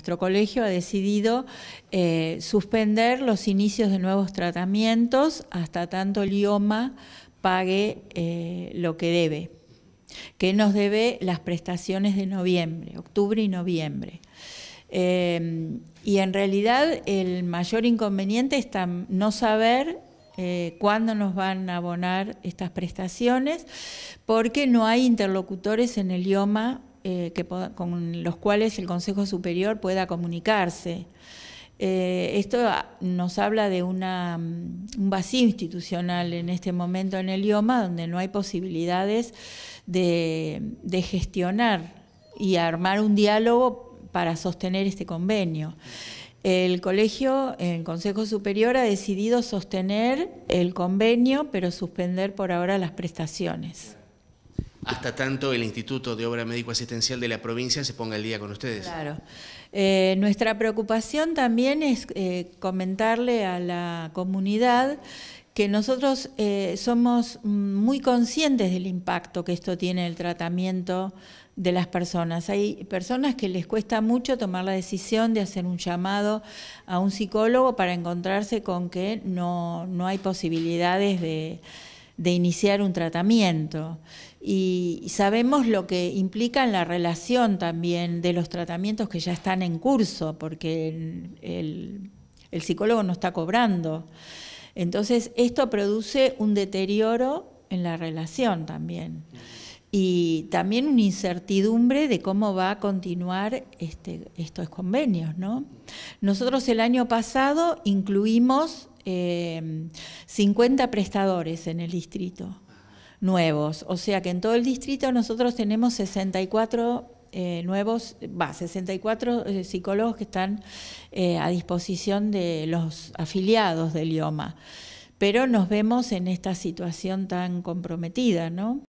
nuestro colegio ha decidido eh, suspender los inicios de nuevos tratamientos hasta tanto el IOMA pague eh, lo que debe, que nos debe las prestaciones de noviembre, octubre y noviembre. Eh, y en realidad el mayor inconveniente es no saber cuándo nos van a abonar estas prestaciones, porque no hay interlocutores en el IOMA eh, con los cuales el Consejo Superior pueda comunicarse. Eh, esto ah, nos habla de una, mm, un vacío institucional en este momento en el IOMA, donde no hay posibilidades de, de gestionar y armar un diálogo para sostener este convenio. El colegio, el Consejo Superior, ha decidido sostener el convenio, pero suspender por ahora las prestaciones hasta tanto el Instituto de Obra Médico Asistencial de la provincia se ponga al día con ustedes. Claro. Eh, nuestra preocupación también es eh, comentarle a la comunidad que nosotros eh, somos muy conscientes del impacto que esto tiene en el tratamiento de las personas. Hay personas que les cuesta mucho tomar la decisión de hacer un llamado a un psicólogo para encontrarse con que no, no hay posibilidades de de iniciar un tratamiento. Y sabemos lo que implica en la relación también de los tratamientos que ya están en curso, porque el, psicólogo no está cobrando. Entonces, esto produce un deterioro en la relación también. Y también una incertidumbre de cómo va a continuar este, estos convenios, ¿no? Nosotros el año pasado incluimos eh, 50 prestadores en el distrito nuevos. O sea que en todo el distrito nosotros tenemos 64 eh, nuevos, va, 64 eh, psicólogos que están eh, a disposición de los afiliados del IOMA. Pero nos vemos en esta situación tan comprometida, ¿no?